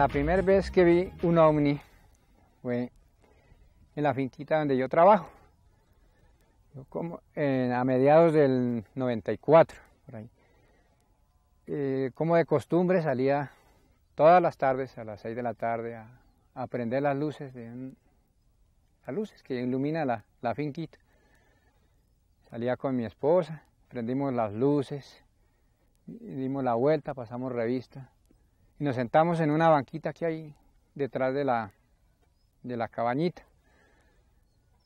La primera vez que vi un ovni fue en la finquita donde yo trabajo, como, a mediados del 94, por ahí. Eh, como de costumbre salía todas las tardes, a las 6 de la tarde, a, prender las luces, de luces que ilumina la, la finquita. Salía con mi esposa, prendimos las luces, dimos la vuelta, pasamos revista y nos sentamos en una banquita que hay detrás de la, de la cabañita.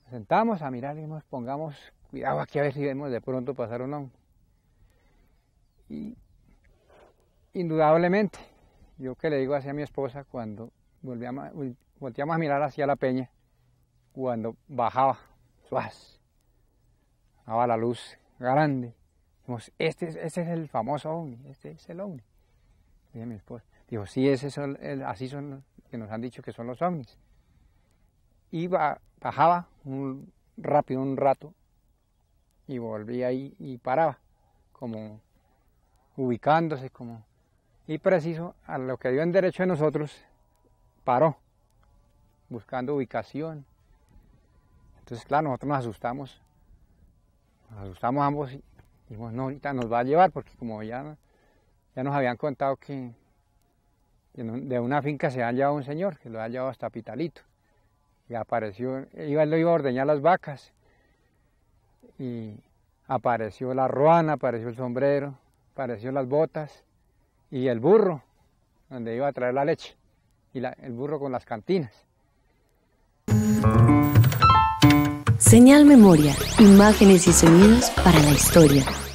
Nos sentamos a mirar y nos pongamos cuidado aquí a ver si vemos de pronto pasar un Y indudablemente, yo que le digo a mi esposa cuando volvíamos, volteamos a mirar hacia la peña, cuando bajaba, suaz, bajaba la luz grande. Dijimos, este, este es el famoso ovni, este es el ovni dije mi Dijo, sí, ese es el, así son que nos han dicho que son los ovnis. Y bajaba un, rápido un rato y volvía ahí y paraba, como ubicándose, como... Y preciso, a lo que dio en derecho de nosotros, paró, buscando ubicación. Entonces, claro, nosotros nos asustamos, nos asustamos ambos y dijimos, no, ahorita nos va a llevar, porque como ya ya nos habían contado que de una finca se ha llevado un señor, que lo ha llevado hasta Pitalito. Y apareció, él lo iba a ordeñar las vacas. Y apareció la ruana, apareció el sombrero, apareció las botas y el burro, donde iba a traer la leche. Y el burro con las cantinas. Señal Memoria, imágenes y sonidos para la historia.